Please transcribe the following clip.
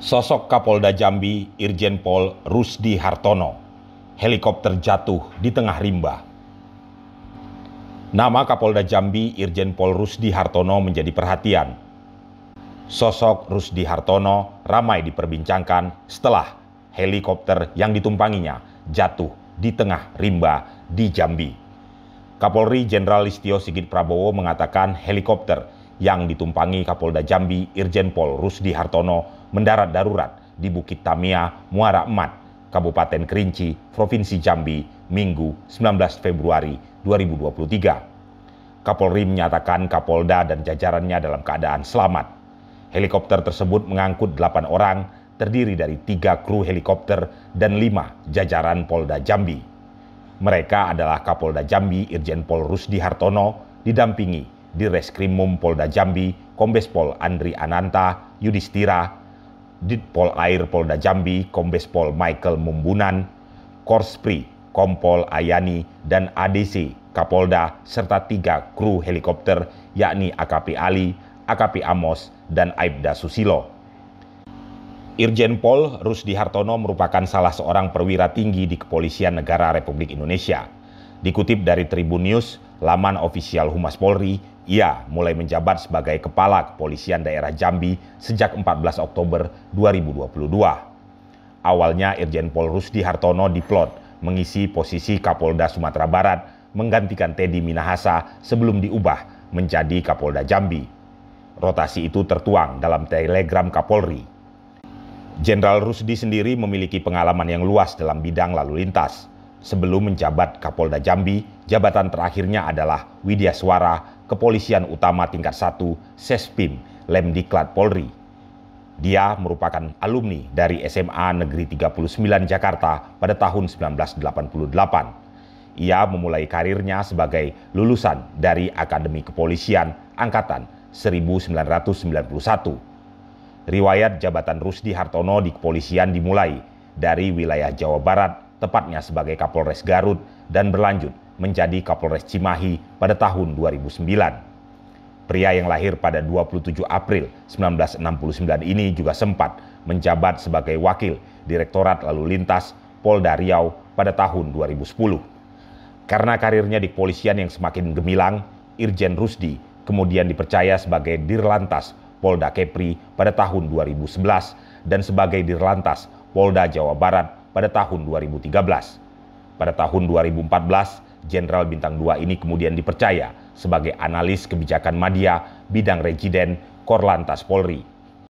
Sosok Kapolda Jambi Irjen Pol Rusdi Hartono, helikopter jatuh di tengah rimba. Nama Kapolda Jambi Irjen Pol Rusdi Hartono menjadi perhatian. Sosok Rusdi Hartono ramai diperbincangkan setelah helikopter yang ditumpanginya jatuh di tengah rimba di Jambi. Kapolri Jenderal Listio Sigit Prabowo mengatakan helikopter yang ditumpangi Kapolda Jambi Irjen Pol Rusdi Hartono mendarat darurat di Bukit Tamia, Muara Emat, Kabupaten Kerinci, Provinsi Jambi, Minggu 19 Februari 2023. Kapolri menyatakan Kapolda dan jajarannya dalam keadaan selamat. Helikopter tersebut mengangkut 8 orang, terdiri dari tiga kru helikopter dan lima jajaran Polda Jambi. Mereka adalah Kapolda Jambi Irjen Pol Rusdi Hartono didampingi di Reskrimum Polda Jambi, Kombes Pol Andri Ananta, Yudhistira, Ditpol Air Polda Jambi, Kombes Pol Michael Mumbunan, Korspri, Kompol Ayani, dan ADC Kapolda serta tiga kru helikopter yakni AKP Ali, AKP Amos, dan Aibda Susilo. Irjen Pol Rusdi Hartono merupakan salah seorang perwira tinggi di Kepolisian Negara Republik Indonesia. Dikutip dari Tribun News, laman ofisial Humas Polri, ia mulai menjabat sebagai Kepala Kepolisian Daerah Jambi sejak 14 Oktober 2022. Awalnya Irjen Pol Rusdi Hartono diplot mengisi posisi Kapolda Sumatera Barat menggantikan Teddy Minahasa sebelum diubah menjadi Kapolda Jambi. Rotasi itu tertuang dalam telegram Kapolri. Jenderal Rusdi sendiri memiliki pengalaman yang luas dalam bidang lalu lintas. Sebelum menjabat Kapolda Jambi, jabatan terakhirnya adalah Widya Suara Kepolisian Utama Tingkat 1 Sespim Lemdiklat Polri. Dia merupakan alumni dari SMA Negeri 39 Jakarta pada tahun 1988. Ia memulai karirnya sebagai lulusan dari Akademi Kepolisian Angkatan 1991. Riwayat jabatan Rusdi Hartono di kepolisian dimulai dari wilayah Jawa Barat, tepatnya sebagai Kapolres Garut, dan berlanjut menjadi Kapolres Cimahi pada tahun 2009. Pria yang lahir pada 27 April 1969 ini juga sempat menjabat sebagai wakil Direktorat Lalu Lintas Polda Riau pada tahun 2010. Karena karirnya di kepolisian yang semakin gemilang, Irjen Rusdi kemudian dipercaya sebagai Dirlantas Polda Kepri pada tahun 2011 dan sebagai Dirlantas Polda Jawa Barat pada tahun 2013. Pada tahun 2014, jenderal bintang 2 ini kemudian dipercaya sebagai analis kebijakan media bidang residen Korlantas Polri.